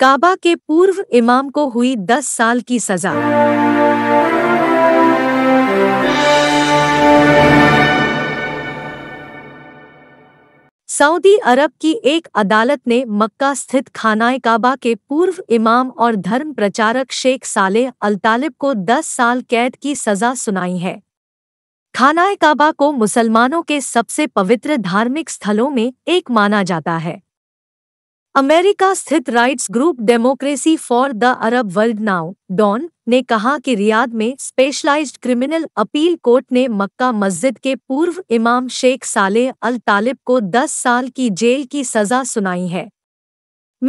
काबा के पूर्व इमाम को हुई दस साल की सजा सऊदी अरब की एक अदालत ने मक्का स्थित खानाए काबा के पूर्व इमाम और धर्म प्रचारक शेख सालेह अलतालिब को 10 साल कैद की सजा सुनाई है खानाए काबा को मुसलमानों के सबसे पवित्र धार्मिक स्थलों में एक माना जाता है अमेरिका स्थित rights group democracy for the Arab world now Dawn ने कहा कि रियाद में स्पेशलाइज्ड क्रिमिनल अपील कोर्ट ने मक्का मस्जिद के पूर्व इमाम शेख साले अल तालिब को 10 साल की जेल की सजा सुनाई है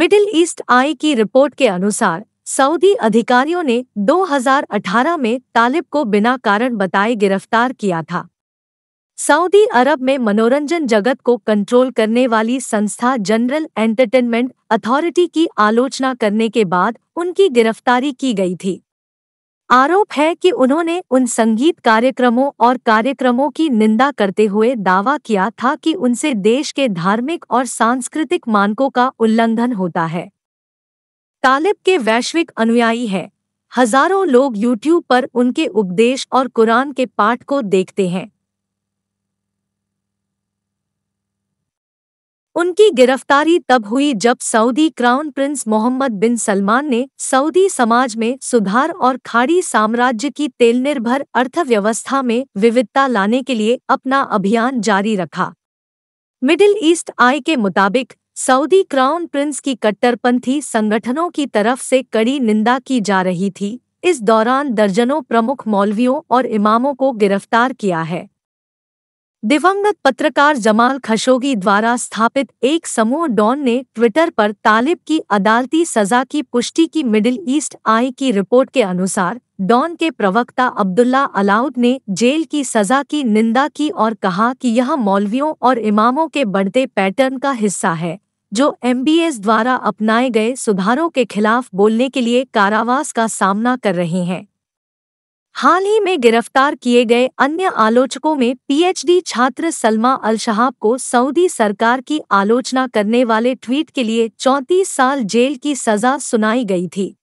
मिडिल ईस्ट आई की रिपोर्ट के अनुसार सऊदी अधिकारियों ने 2018 में तालिब को बिना कारण बताए गिरफ्तार किया था सऊदी अरब में मनोरंजन जगत को कंट्रोल करने वाली संस्था जनरल एंटरटेनमेंट अथॉरिटी की आलोचना करने के बाद उनकी गिरफ्तारी की गई थी आरोप है कि उन्होंने उन संगीत कार्यक्रमों और कार्यक्रमों की निंदा करते हुए दावा किया था कि उनसे देश के धार्मिक और सांस्कृतिक मानकों का उल्लंघन होता है तालिब के वैश्विक अनुयायी हैं हजारों लोग यूट्यूब पर उनके उपदेश और कुरान के पाठ को देखते हैं उनकी गिरफ्तारी तब हुई जब Saudi crown prince Mohammed bin Salman ने सऊदी समाज में सुधार और खाड़ी साम्राज्य की तेल निर्भर अर्थव्यवस्था में विविधता लाने के लिए अपना अभियान जारी रखा मिडिल ईस्ट आई के मुताबिक सऊदी क्राउन प्रिंस की कट्टरपंथी संगठनों की तरफ से कड़ी निंदा की जा रही थी इस दौरान दर्जनों प्रमुख मौलवियों और इमामों को गिरफ्तार किया है दिवंगत पत्रकार जमाल खशोगी द्वारा स्थापित एक समूह डॉन ने ट्विटर पर तालिब की अदालती सजा की पुष्टि की मिडिल ईस्ट आई की रिपोर्ट के अनुसार डॉन के प्रवक्ता अब्दुल्ला अलाउद ने जेल की सजा की निंदा की और कहा कि यह मौलवियों और इमामों के बढ़ते पैटर्न का हिस्सा है जो एमबीएस द्वारा अपनाए गए सुधारों के खिलाफ बोलने के लिए कारावास का सामना कर रहे हैं हाल ही में गिरफ्तार किए गए अन्य आलोचकों में पीएचडी छात्र सलमा अल शहाब को सऊदी सरकार की आलोचना करने वाले ट्वीट के लिए 34 साल जेल की सजा सुनाई गई थी